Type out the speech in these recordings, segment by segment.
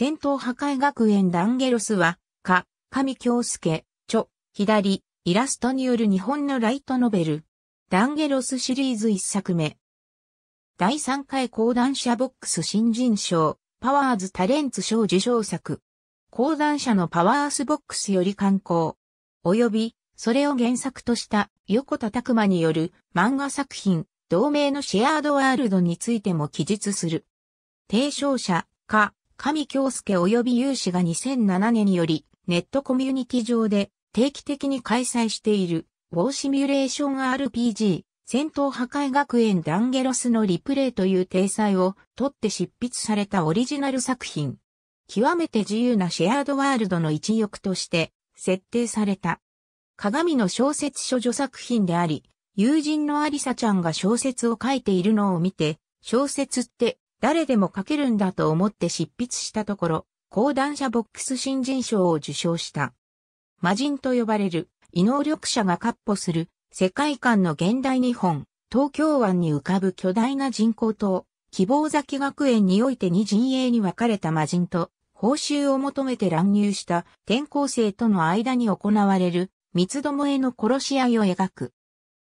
戦闘破壊学園ダンゲロスは、か、神京介、著、左、イラストによる日本のライトノベル。ダンゲロスシリーズ1作目。第3回講談社ボックス新人賞、パワーズタレンツ賞受賞作。講談社のパワースボックスより刊行。及び、それを原作とした横田拓馬による漫画作品、同名のシェアードワールドについても記述する。提唱者、か、神京介及び有志が2007年により、ネットコミュニティ上で定期的に開催している、ウォーシミュレーション RPG、戦闘破壊学園ダンゲロスのリプレイという体裁を取って執筆されたオリジナル作品。極めて自由なシェアードワールドの一翼として設定された。鏡の小説処女作品であり、友人のアリサちゃんが小説を書いているのを見て、小説って誰でも書けるんだと思って執筆したところ、講談社ボックス新人賞を受賞した。魔人と呼ばれる、異能力者が割歩する、世界観の現代日本、東京湾に浮かぶ巨大な人工島、希望崎学園において二陣営に分かれた魔人と、報酬を求めて乱入した転校生との間に行われる、三つどもえの殺し合いを描く。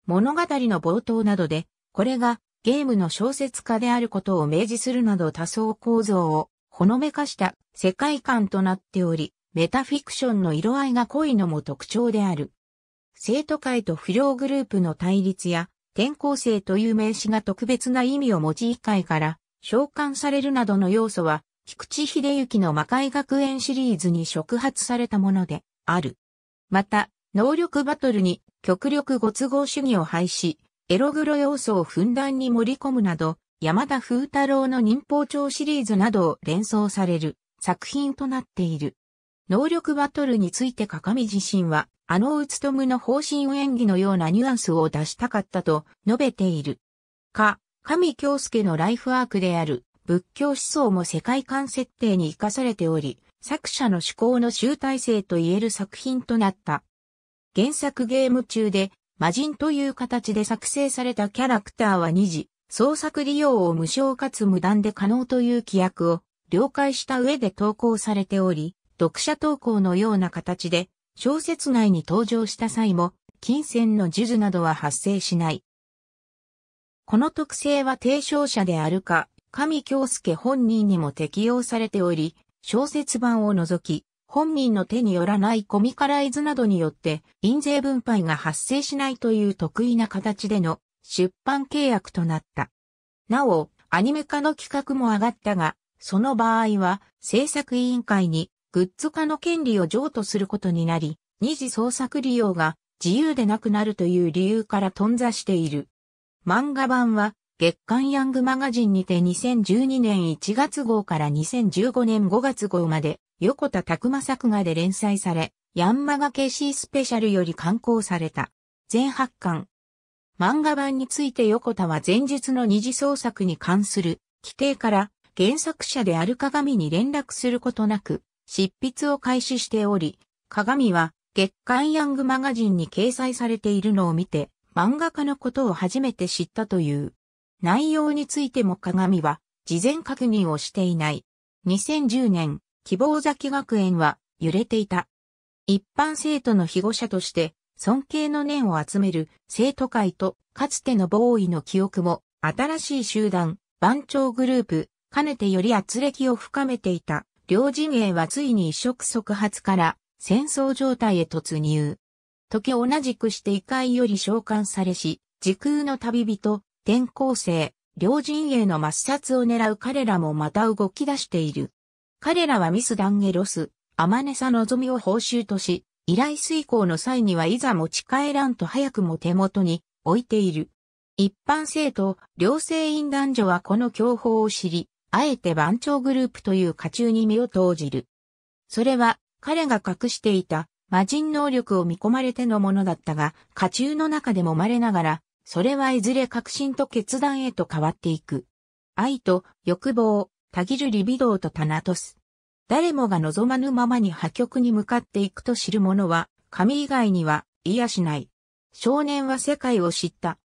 物語の冒頭などで、これがゲームの小説家であることを明示するなど多層構造をほのめかした世界観となっており、メタフィクションの色合いが濃いのも特徴である。生徒会と不良グループの対立や、転校生という名詞が特別な意味を持ち一回から召喚されるなどの要素は、菊池秀幸の魔界学園シリーズに触発されたものである。また、能力バトルに極力ご都合主義を廃止、エログロ要素をふんだんに盛り込むなど、山田風太郎の忍法帳シリーズなどを連想される作品となっている。能力バトルについて鏡自身は、あのうつとむの方針演技のようなニュアンスを出したかったと述べている。か、神京介のライフワークである仏教思想も世界観設定に活かされており、作者の思考の集大成と言える作品となった。原作ゲーム中で魔人という形で作成されたキャラクターは2次、創作利用を無償かつ無断で可能という規約を了解した上で投稿されており、読者投稿のような形で小説内に登場した際も、金銭の授受などは発生しない。この特性は提唱者であるか、神京介本人にも適用されており、小説版を除き、本人の手によらないコミカライズなどによって印税分配が発生しないという得意な形での出版契約となった。なお、アニメ化の企画も上がったが、その場合は制作委員会にグッズ化の権利を譲渡することになり、二次創作利用が自由でなくなるという理由から頓挫している。漫画版は月刊ヤングマガジンにて2012年1月号から2015年5月号まで横田拓馬作画で連載され、ヤンマガケシースペシャルより刊行された。全8巻。漫画版について横田は前述の二次創作に関する規定から原作者である鏡に連絡することなく執筆を開始しており、鏡は月刊ヤングマガジンに掲載されているのを見て漫画家のことを初めて知ったという。内容についても鏡は事前確認をしていない。2010年希望崎学園は揺れていた。一般生徒の被護者として尊敬の念を集める生徒会とかつてのボーイの記憶も新しい集団、番長グループ、かねてより圧力を深めていた両陣営はついに一触即発から戦争状態へ突入。時同じくして異界より召喚されし、時空の旅人、転校生、両陣営の抹殺を狙う彼らもまた動き出している。彼らはミスダンゲロス、アマネサ望みを報酬とし、依頼遂行の際にはいざ持ち帰らんと早くも手元に置いている。一般生徒、両性院男女はこの教法を知り、あえて番長グループという家中に身を投じる。それは、彼が隠していた魔人能力を見込まれてのものだったが、家中の中でもまれながら、それはいずれ確信と決断へと変わっていく。愛と欲望、タギル・リビドーとタナトス。誰もが望まぬままに破局に向かっていくと知る者は、神以外には、いやしない。少年は世界を知った。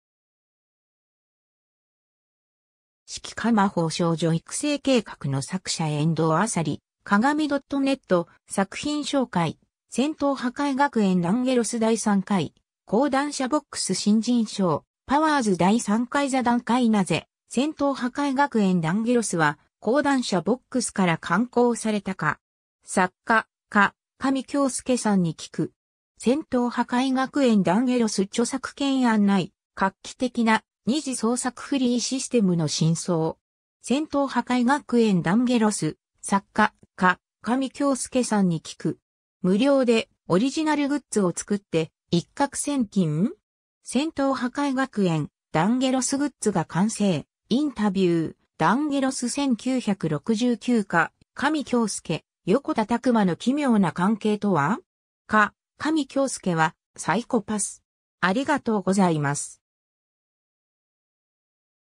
四季化魔法少女育成計画の作者遠藤あさり、鏡 .net 作品紹介、戦闘破壊学園ランゲロス第3回、講談社ボックス新人賞、パワーズ第3回座談会なぜ、戦闘破壊学園ランゲロスは、講談社ボックスから刊行されたか、作家、か、神京介さんに聞く。戦闘破壊学園ダンゲロス著作権案内、画期的な二次創作フリーシステムの真相。戦闘破壊学園ダンゲロス、作家、か、神京介さんに聞く。無料でオリジナルグッズを作って一攫千金戦闘破壊学園ダンゲロスグッズが完成。インタビュー。ダンゲロス1969か、神京介、横田拓馬の奇妙な関係とはか、神京介はサイコパス。ありがとうございます。